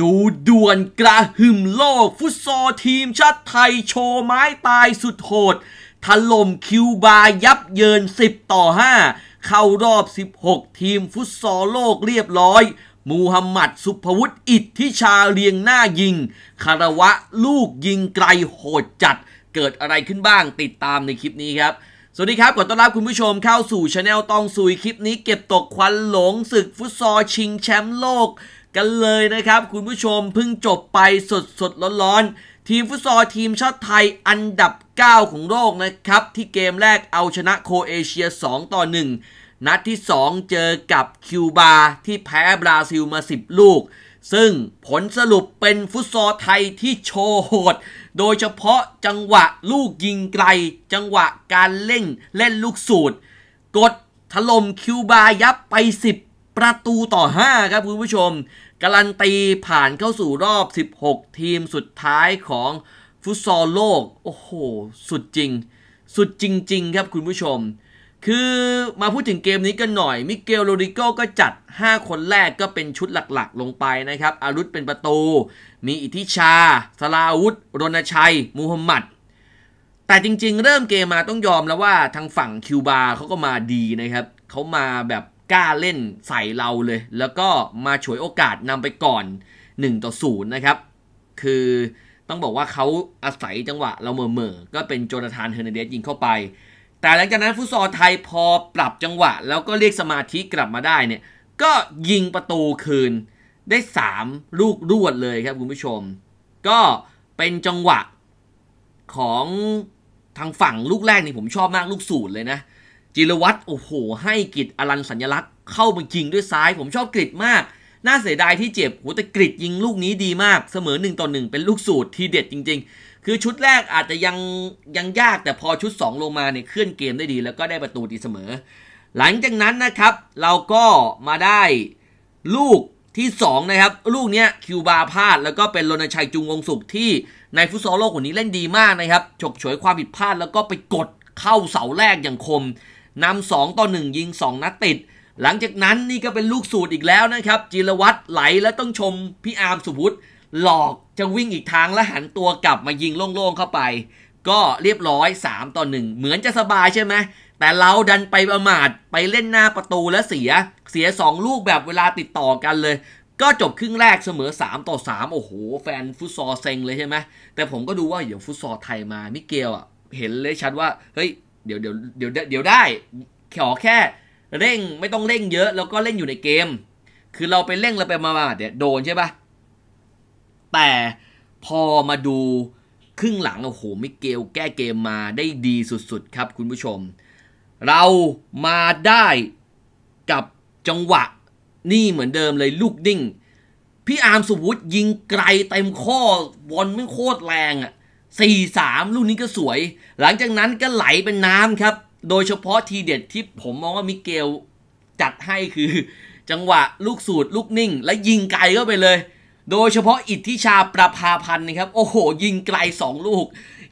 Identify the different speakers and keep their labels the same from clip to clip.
Speaker 1: ดูด่วนกระหึ่มโลก ฟุตซอลทีมชาติไทยโชว์ไม้ตายสุดโหดถล่มคิวบา ยับเยิน 10 ต่อ 5 เข้ารอบ 16 ทีมฟุตซอลโลกเรียบร้อย มูฮัมหมัดสุภวุฒิอิทธิชาเรียงหน้ายิงคารวะลูกยิงไกลโหดจัด เกิดอะไรขึ้นบ้างติดตามในคลิปนี้ครับ สวัสดีครับขอต้อนรับคุณผู้ชมเข้าสู่ช anel ตองสุยคลิปนี้เก็บตกควันหลงศึกฟุตซอลชิงแชมป์โลกกันเลยนะครับ คุณผู้ชมเพิ่งจบไปสดสดร้อนๆ ทีมฟุตซอลทีมชาติไทยอันดับ 9 ของโลกนะครับ ที่เกมแรกเอาชนะโคเอเชีย 2 ต่อ 1 นัดที่ 2 เจอกับคิวบาที่แพ้บราซิลมา 10 ลูก ซึ่งผลสรุปเป็นฟุตซอลไทยที่โชว์โหดโดยเฉพาะจังหวะลูกยิงไกล จังหวะการเล่นเล่นลูกสูตร กดถล่มคิวบายับไป 10ประตูต่อ 5 ครับ คุณผู้ชม การันตีผ่านเข้าสู่รอบ 16 ทีมสุดท้ายของฟุตซอลโลก โอ้โห สุดจริง สุดจริง ๆ ครับคุณผู้ชม คือมาพูดถึงเกมนี้กันหน่อยมิเกลโรดิโกก็จัด 5 คนแรกก็เป็นชุดหลักๆ ลงไปนะครับอารุธเป็นประตูมีอิทธิชาสลาวุธรณชัย มูฮัมหมัดแต่จริง ๆ เริ่มเกมมาต้องยอมแล้วว่าทางฝั่งคิวบาเขาก็มาดีนะครับเขามาแบบกล้าเล่นใส่เราเลย แล้วก็มาฉวยโอกาสนำไปก่อน1ต่อ0นะครับ คือต้องบอกว่าเขาอาศัยจังหวะ เราเมื่อๆก็เป็นโจนาธานเฮอร์เนเดสยิงเข้าไป แต่หลังจากนั้นฟุตซอลไทยพอปรับจังหวะแล้วก็เรียกสมาธิกลับมาได้เนี่ย ก็ยิงประตูคืนได้ 3 ลูกรวดเลยครับ คุณผู้ชม ก็เป็นจังหวะของทางฝั่งลูกแรกนี่ผมชอบมากลูกสูตรเลยนะจิรวัตรโอ้โห ให้กิจอลันสัญลักษณ์ เข้ามายิงด้วยซ้ายผมชอบกริดมาก น่าเสียดายที่เจ็บหูแต่กริดยิงลูกนี้ดีมาก เสมอ 1ต่อ1เป็นลูกสูตรทีเด็ดจริง ๆ คือชุดแรกอาจจะยังยังยากแต่พอชุด 2 ลงมาเนี่ยเคลื่อนเกมได้ดีแล้วก็ได้ประตูตีเสมอ หลังจากนั้นนะครับเราก็มาได้ลูกที่2นะครับลูกเนี้ยคิวบาพลาดแล้วก็เป็นรณชัยจุงวงสุขที่ในฟุตซอลโลกคนนี้เล่นดีมากนะครับฉกฉวยความผิดพลาด แล้วก็ไปกดเข้าเสาแรกอย่างคมนำสองต่อหนึ่งยิง 2 นัดติด หลังจากนั้นนี่ก็เป็นลูกสูตรอีกแล้วนะครับ จิรวัตรไหลและต้องชมพี่อาร์มสุพุทธหลอกจะวิ่งอีกทางและหันตัวกลับมายิงโล่งๆเข้าไป ก็เรียบร้อย 3 ต่อ 1 เหมือนจะสบายใช่ไหมแต่เราดันไปประมาทไปเล่นหน้าประตูและเสียเสีย 2 ลูกแบบเวลาติดต่อกันเลย ก็จบครึ่งแรกเสมอ3ต่อ3โอ้โห แฟนฟุตซอลเซ็งเลยใช่ไหมแต่ผมก็ดูว่าเดี๋ยวฟุตซอลไทยมามิเกลอ่ะเห็นเลยชัดว่า เฮ้ยเดี๋ยวเดี๋ยวเดี๋ยวเดี๋ยวได้ ขอแค่เร่งไม่ต้องเร่งเยอะ แล้วก็เร่งอยู่ในเกม คือเราไปเร่งเราไปมาเดี๋ยวโดนใช่ปะแต่พอมาดูครึ่งหลัง โอ้โห มิเกลแก้เกมมาได้ดีสุดๆครับคุณผู้ชม เรามาได้กับจังหวะนี่เหมือนเดิมเลยลูกดิ่งพี่อาร์มสุวุฒิยิงไกลเต็มข้อบอลไม่โคตรแรงอะ4-3 ลูกนี้ก็สวย หลังจากนั้นก็ไหลเป็นน้ำครับ โดยเฉพาะทีเด็ดที่ผมมองว่ามิเกลจัดให้คือ จังหวะลูกสูตรลูกนิ่ง และยิงไกลก็ไปเลย โดยเฉพาะอิทธิชาประพาพันธ์นะครับ โอ้โห ยิงไกล 2 ลูก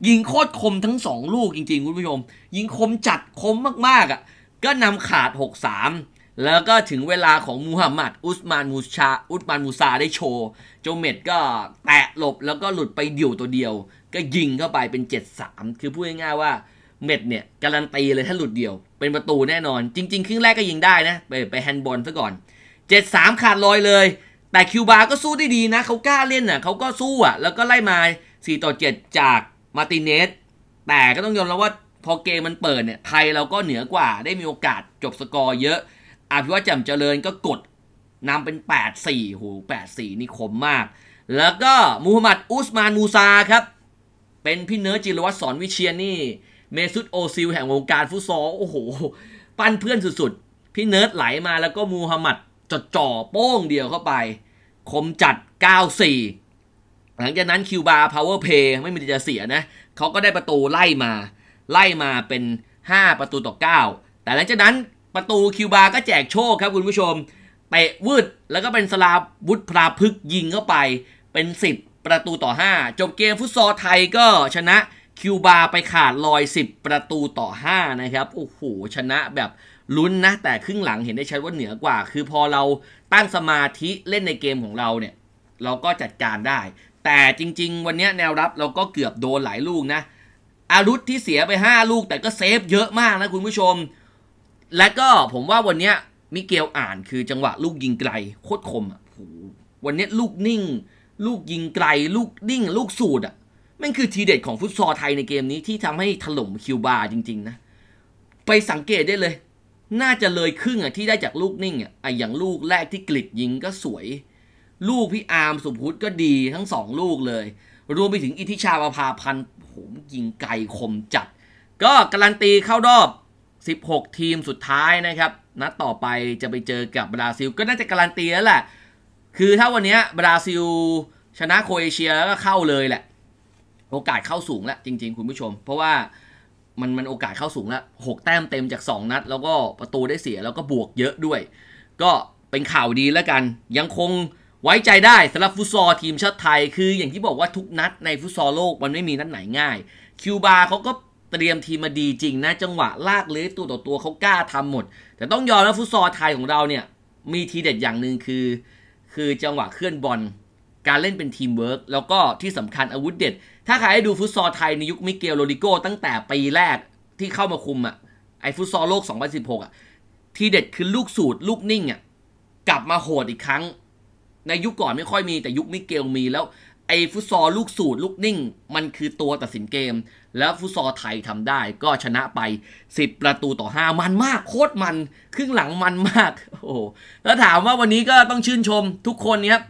Speaker 1: ยิงโคตรคมทั้ง 2 ลูกจริงๆ คุณผู้ชม ยิงคมจัดคมมากๆอะ่ะก็นำขาด 6-3แล้วก็ถึงเวลาของมูฮัมหมัด อุสมานมูชาอุสมานมูซา ได้โชว์โจเมดก็แตะหลบแล้วก็หลุดไปเดี่ยวตัวเดียว ก็ยิงเข้าไปเป็น 7-3 คือพูดง่ายๆว่าเม็ดเนี่ย การันตีเลยถ้าหลุดเดี่ยวเป็นประตูแน่นอนจริง ๆ ครึ่งแรกก็ยิงได้นะ ไปไปแฮนด์บอลซะก่อน 7-3 ขาดลอยเลย แต่คิวบาก็สู้ได้ดีนะเขากล้าเล่นนะ่ะเขาก็สู้อ่ะแล้วก็ไล่มา4ต่อ7จากมาติเนสแต่ก็ต้องยอมรับว่าพอเกมมันเปิดเนี่ยไทยเราก็เหนือกว่าได้มีโอกาสจบสกอร์เยอะอภิวัจแจ่มเจริญก็กดนำเป็น 8-4โหี่นี่คมมาก แล้วก็มูฮัมหมัดอุสมานมูซาครับ เป็นพี่เนื้อจิรวัตรสอนวิเชียนนี่ เมซุตโอซิลแห่งวงการฟุตซอลโอ้โห ปั้นเพื่อนสุดๆ พี่เนิร์ดไหลมาแล้วก็มูฮัมหมัดจดจ่อโป้งเดียวเข้าไป คมจัด 9-4 หลังจากนั้นคิวบาร์พาวเวอร์เพย์ไม่มีจะเสียนะเขาก็ได้ประตูไล่มา ไล่มาเป็น 5 ประตูต่อ 9 แต่หลังจากนั้นประตูคิวบาก็แจกโชคครับ คุณผู้ชมเตะวืดแล้วก็เป็นสลาวุธพราพึกยิงเข้าไป เป็น 10 ประตูต่อ 5 จบเกมฟุตซอลไทยก็ชนะคิวบาไปขาดลอย 10 ประตูต่อ 5 นะครับโอ้โห ชนะแบบลุ้นนะ แต่ครึ่งหลังเห็นได้ชัดว่าเหนือกว่า คือพอเราตั้งสมาธิเล่นในเกมของเราเนี่ย เราก็จัดการได้ แต่จริงๆ วันนี้แนวรับเราก็เกือบโดนหลายลูกนะอารุธที่เสียไป 5 ลูกแต่ก็เซฟเยอะมากนะคุณผู้ชมและก็ผมว่าวันนี้มิเกลอ่านคือจังหวะลูกยิงไกลโคตรคมอ่ะโหวันนี้ลูกนิ่ง ลูกยิงไกลลูกนิ่งลูกสูตรอ่ะมันคือทีเด็ดของฟุตซอลไทยในเกมนี้ที่ทำให้ถล่มคิวบาจริง ๆ นะ ไปสังเกตได้เลย น่าจะเลยครึ่ง อ่ะ ที่ได้จากลูกนิ่งอ่ะไออย่างลูกแรกที่กลิดยิงก็สวย ลูกพี่อาร์มสุพุทธก็ดีทั้งสองลูกเลย รวมไปถึงอิทิชาประภาพันธ์ผมยิงไกลคมจัด ก็การันตีเข้ารอบ16 ทีมสุดท้ายนะครับ นัดต่อไปจะไปเจอกับบราซิล ก็น่าจะการันตีแล้วแหละคือถ้าวันนี้บราซิล ชนะโคเอเชียแล้วก็เข้าเลยแหละ โอกาสเข้าสูงแล้วจริงๆคุณผู้ชม เพราะว่ามันมันโอกาสเข้าสูงแล้วหกแต้มเต็มจาก 2 นัด แล้วก็ประตูได้เสียแล้วก็บวกเยอะด้วย ก็เป็นข่าวดีแล้วกัน ยังคงไว้ใจได้สำหรับฟุตซอลทีมชาติไทย คืออย่างที่บอกว่าทุกนัดในฟุตซอลโลกมันไม่มีนัดไหนง่ายคิวบาเขาก็เตรียมทีมมาดีจริงนะจังหวะลากเลื้อยตัวต่อตัวเขากล้าทำหมด แต่ต้องยอมนะฟุตซอลไทยของเราเนี่ย มีทีเด็ดอย่างหนึ่งคือ คือจังหวะเคลื่อนบอล การเล่นเป็นทีมเวิร์กแล้วก็ที่สำคัญอาวุธเด็ด ถ้าใครใด้ดูฟุตซอลไทยในยุคมิเกลโรดิโกตั้งแต่ปีแรกที่เข้ามาคุมอะ่ะไอฟุตซอลโลก 2016อะ่ะ ทีเด็ดคือลูกสูตรลูกนิ่งอะ่ะกลับมาโหดอีกครั้ง ในยุคก่อนไม่ค่อยมีแต่ยุคมิเกลมีแล้วไอ้ฟุตซอลลูกสูตร ลูกนิ่ง มันคือตัวตัดสินเกม แล้วฟุตซอลไทยทำได้ ก็ชนะไป 10 ประตูต่อ 5 มันมาก โคตรมัน ครึ่งหลังมันมากโอ้แล้วถามว่าวันนี้ก็ต้องชื่นชมทุกคนเครับ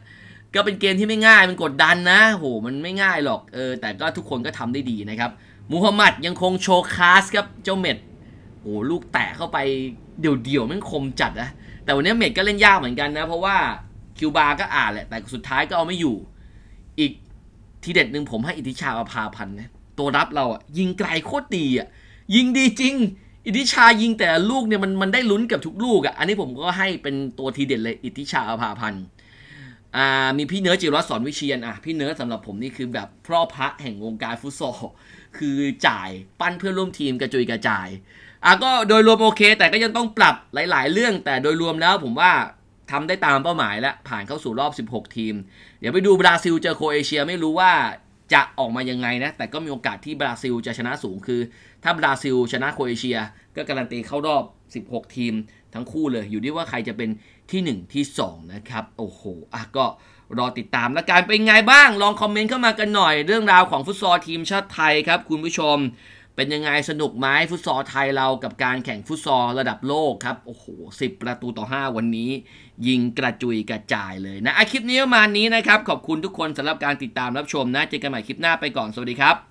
Speaker 1: ก็เป็นเกมที่ไม่ง่าย มันกดดันนะ โหมันไม่ง่ายหรอกเออแต่ก็ทุกคนก็ทำได้ดีนะครับ มูฮัมหมัดยังคงโชว์คาสครับเจ้าเม็ด โอ้ลูกแตะเข้าไปเดี่ยวๆมันคมจัดนะแต่วันนี้เม็ดก็เล่นยากเหมือนกันนะเพราะว่าคิวบาก็อ่านแหละแต่สุดท้ายก็เอาไม่อยู่ทีเด็ดหนึ่งผมให้อิทธิชาอภาพันธ์นะตัวรับเราอ่ะยิงไกลโคตรดีอ่ะยิงดีจริงอิทธิชายิงแต่ลูกเนี่ยมันมันได้ลุ้นกับทุกลูกอ่ะอันนี้ผมก็ให้เป็นตัวทีเด็ดเลยอิทธิชาอภาพันธ์อ่ามีพี่เนื้อจิรัสสอนวิเชียนอ่ะพี่เนื้อสำหรับผมนี่คือแบบพ่อพระแห่งวงการฟุตซอลคือจ่ายปั้นเพื่อร่วมทีมกระจุยกระจายอ่ะก็โดยรวมโอเค แต่ก็ยังต้องปรับหลาย ๆ เรื่องแต่โดยรวมแล้วผมว่าทำได้ตามเป้าหมายและผ่านเข้าสู่รอบ 16 ทีม เดี๋ยวไปดูบราซิลเจอโคเอเชียไม่รู้ว่าจะออกมายังไงนะ แต่ก็มีโอกาสที่บราซิลจะชนะสูงคือ ถ้าบราซิล ชนะโคเอเชีย ก็การันตีเข้ารอบ 16 ทีม ทั้งคู่เลย อยู่ที่ว่าใครจะเป็นที่ 1 ที่ 2 นะครับ โอ้โหอ่ะก็รอติดตามและการเป็นไงบ้างลองคอมเมนต์เข้ามากันหน่อยเรื่องราวของฟุตซอลทีมชาติไทยครับคุณผู้ชมเป็นยังไงสนุกไหมฟุตซอลไทยเรากับการแข่งฟุตซอลระดับโลกครับ โอ้โหสิบประตูต่อ 5 วันนี้ยิงกระจุยกระจายเลยนะอะคลิปนี้ประมาณนี้นะครับ ขอบคุณทุกคนสำหรับการติดตามรับชมนะ เจอกันใหม่คลิปหน้าไปก่อนสวัสดีครับ